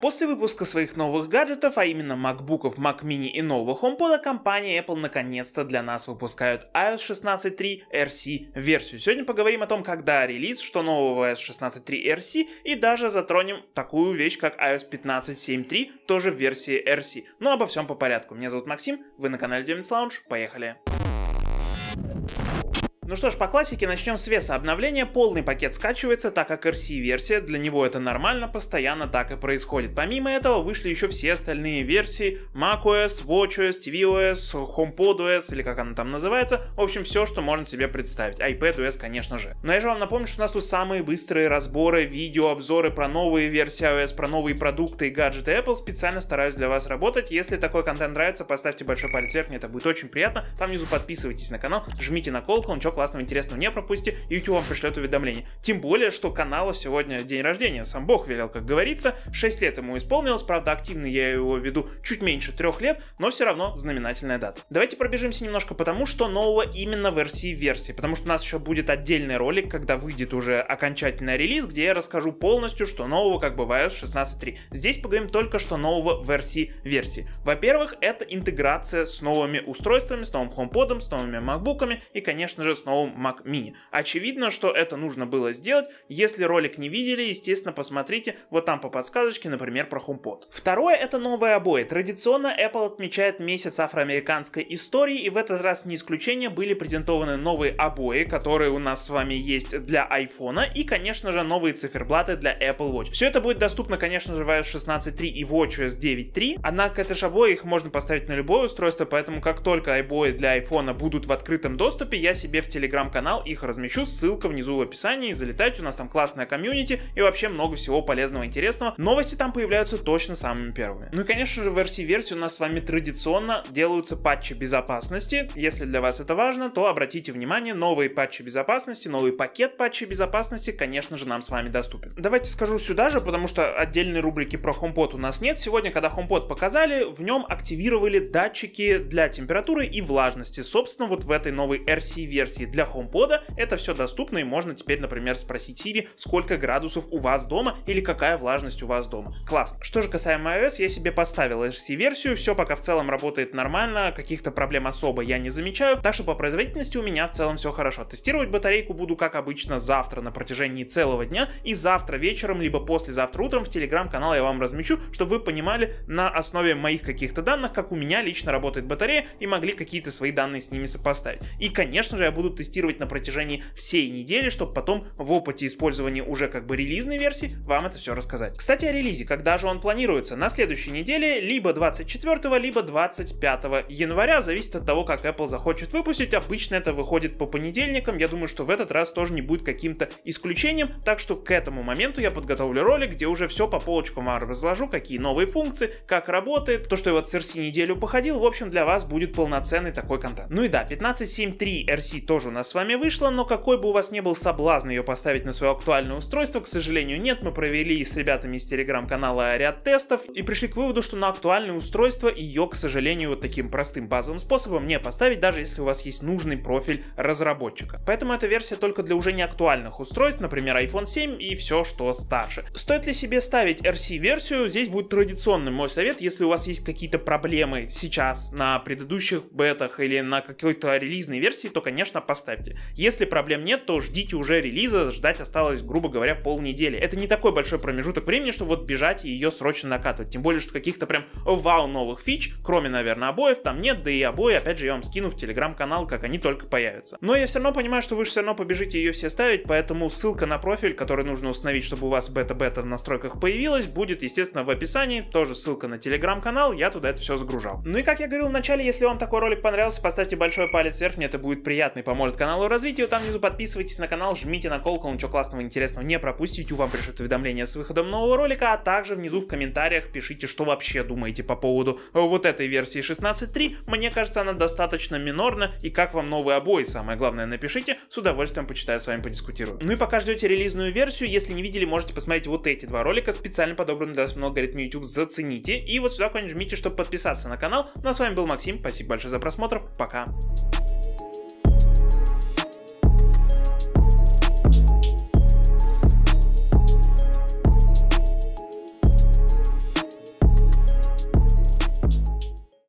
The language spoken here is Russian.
После выпуска своих новых гаджетов, а именно MacBook, Mac Mini и нового HomePod, компания Apple наконец-то для нас выпускает iOS 16.3 RC версию. Сегодня поговорим о том, когда релиз, что нового в iOS 16.3 RC и даже затронем такую вещь, как iOS 15.7.3, тоже в версии RC. Но ну, обо всем по порядку. Меня зовут Максим, вы на канале Demons Lounge, поехали! Ну что ж, по классике начнем с веса. Обновление полный пакет скачивается, так как RC-версия, для него это нормально, постоянно так и происходит. Помимо этого вышли еще все остальные версии macOS, watchOS, tvOS, HomePodOS или как она там называется. В общем, все, что можно себе представить. iPadOS, конечно же. Но я же вам напомню, что у нас тут самые быстрые разборы, видео, обзоры про новые версии iOS, про новые продукты и гаджеты Apple. Специально стараюсь для вас работать. Если такой контент нравится, поставьте большой палец вверх, мне это будет очень приятно. Там внизу подписывайтесь на канал, жмите на колокол, колокольчик классного, интересного не пропустите, YouTube вам пришлет уведомление. Тем более, что каналу сегодня день рождения, сам Бог велел, как говорится. 6 лет ему исполнилось, правда, активно я его веду чуть меньше трех лет, но все равно знаменательная дата. Давайте пробежимся немножко потому, что нового именно в RC-версии, потому что у нас еще будет отдельный ролик, когда выйдет уже окончательный релиз, где я расскажу полностью, что нового, как бывает в iOS 16.3. Здесь поговорим только что нового в RC-версии. Во-первых, это интеграция с новыми устройствами, с новым HomePod, с новыми MacBookами и, конечно же, с новым Mac Mini. Очевидно, что это нужно было сделать. Если ролик не видели, естественно, посмотрите вот там по подсказочке, например, про HomePod. Второе — это новые обои. Традиционно Apple отмечает месяц афроамериканской истории, и в этот раз не исключение были презентованы новые обои, которые у нас с вами есть для iPhone, и, конечно же, новые циферблаты для Apple Watch. Все это будет доступно, конечно же, в iOS 16.3 и WatchOS 9.3, однако это же обои, их можно поставить на любое устройство, поэтому как только обои для iPhone будут в открытом доступе, я себе в телефон телеграм-канал, их размещу, ссылка внизу в описании, залетайте, у нас там классная комьюнити и вообще много всего полезного и интересного. Новости там появляются точно самыми первыми. Ну и конечно же в RC-версии у нас с вами традиционно делаются патчи безопасности. Если для вас это важно, то обратите внимание, новые патчи безопасности, новый пакет патчей безопасности, конечно же, нам с вами доступен. Давайте скажу сюда же, потому что отдельной рубрики про HomePod у нас нет. Сегодня, когда HomePod показали, в нем активировали датчики для температуры и влажности. Собственно, вот в этой новой RC-версии для HomePod это все доступно и можно теперь, например, спросить Siri, сколько градусов у вас дома или какая влажность у вас дома. Классно. Что же касаемо iOS, я себе поставил RC-версию, все пока в целом работает нормально, каких-то проблем особо я не замечаю, так что по производительности у меня в целом все хорошо. Тестировать батарейку буду, как обычно, завтра на протяжении целого дня и завтра вечером, либо послезавтра утром в телеграм-канал я вам размечу, чтобы вы понимали на основе моих каких-то данных, как у меня лично работает батарея и могли какие-то свои данные с ними сопоставить. И, конечно же, я буду тестировать на протяжении всей недели, чтобы потом в опыте использования уже как бы релизной версии вам это все рассказать. Кстати, о релизе. Когда же он планируется? На следующей неделе либо 24, либо 25 января. Зависит от того, как Apple захочет выпустить. Обычно это выходит по понедельникам. Я думаю, что в этот раз тоже не будет каким-то исключением. Так что к этому моменту я подготовлю ролик, где уже все по полочкам разложу, какие новые функции, как работает, то, что я вот с RC неделю походил. В общем, для вас будет полноценный такой контент. Ну и да, 15.7.3 RC тоже тоже у нас с вами вышла, но какой бы у вас ни был соблазн ее поставить на свое актуальное устройство, к сожалению, нет. Мы провели с ребятами из телеграм-канала ряд тестов и пришли к выводу, что на актуальное устройство ее, к сожалению, вот таким простым базовым способом не поставить, даже если у вас есть нужный профиль разработчика. Поэтому эта версия только для уже не актуальных устройств, например, iPhone 7 и все, что старше. Стоит ли себе ставить RC-версию? Здесь будет традиционный мой совет, если у вас есть какие-то проблемы сейчас на предыдущих бетах или на какой-то релизной версии, то, конечно, поставьте. Если проблем нет, то ждите уже релиза, ждать осталось, грубо говоря, полнедели. Это не такой большой промежуток времени, чтобы вот бежать и ее срочно накатывать. Тем более, что каких-то прям вау новых фич, кроме, наверное, обоев, там нет, да и обои, опять же, я вам скину в телеграм-канал, как они только появятся. Но я все равно понимаю, что вы же все равно побежите ее все ставить, поэтому ссылка на профиль, который нужно установить, чтобы у вас бета-бета в настройках появилась, будет, естественно, в описании, тоже ссылка на телеграм-канал, я туда это все загружал. Ну и как я говорил в начале, если вам такой ролик понравился, поставьте большой палец вверх, мне это будет приятный помощь поможет каналу развитию. Там внизу подписывайтесь на канал, жмите на колокол, ничего классного, интересного не пропустите. Вам пришлет уведомление с выходом нового ролика, а также внизу в комментариях пишите, что вообще думаете по поводу вот этой версии 16.3. Мне кажется, она достаточно минорна, и как вам новые обои, самое главное, напишите, с удовольствием почитаю, с вами подискутирую. Ну и пока ждете релизную версию, если не видели, можете посмотреть вот эти два ролика, специально подобранные для вас на алгоритме YouTube, зацените. И вот сюда какой жмите, чтобы подписаться на канал. Ну а с вами был Максим, спасибо большое за просмотр, пока!